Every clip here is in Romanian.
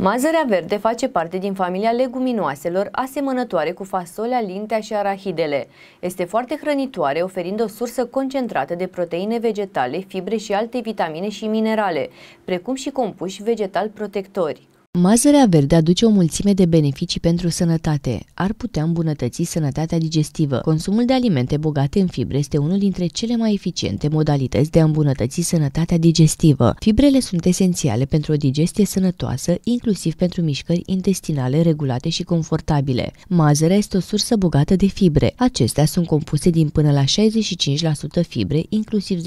Mazărea verde face parte din familia leguminoaselor asemănătoare cu fasolea, lintea și arahidele. Este foarte hrănitoare, oferind o sursă concentrată de proteine vegetale, fibre și alte vitamine și minerale, precum și compuși vegetal protectori. Mazărea verde aduce o mulțime de beneficii pentru sănătate. Ar putea îmbunătăți sănătatea digestivă. Consumul de alimente bogate în fibre este unul dintre cele mai eficiente modalități de a îmbunătăți sănătatea digestivă. Fibrele sunt esențiale pentru o digestie sănătoasă, inclusiv pentru mișcări intestinale regulate și confortabile. Mazărea este o sursă bogată de fibre. Acestea sunt compuse din până la 65% fibre, inclusiv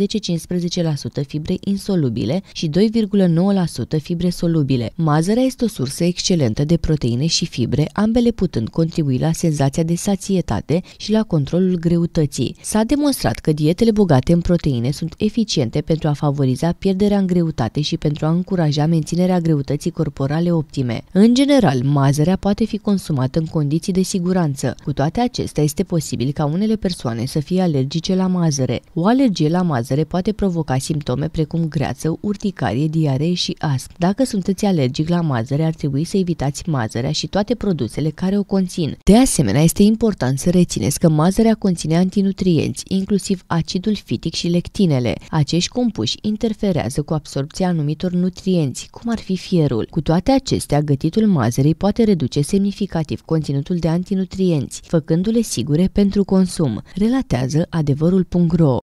10-15% fibre insolubile și 2,9% fibre solubile. Mazărea este fost o sursă excelentă de proteine și fibre, ambele putând contribui la senzația de sațietate și la controlul greutății. S-a demonstrat că dietele bogate în proteine sunt eficiente pentru a favoriza pierderea în greutate și pentru a încuraja menținerea greutății corporale optime. În general, mazărea poate fi consumată în condiții de siguranță. Cu toate acestea, este posibil ca unele persoane să fie alergice la mazăre. O alergie la mazăre poate provoca simptome precum greață, urticarie, diaree și astm. Dacă sunteți alergic la mazăre, mazăre, ar trebui să evitați mazărea și toate produsele care o conțin. De asemenea, este important să rețineți că mazărea conține antinutrienți, inclusiv acidul fitic și lectinele. Acești compuși interferează cu absorpția anumitor nutrienți, cum ar fi fierul. Cu toate acestea, gătitul mazărei poate reduce semnificativ conținutul de antinutrienți, făcându-le sigure pentru consum, relatează adevărul.ro.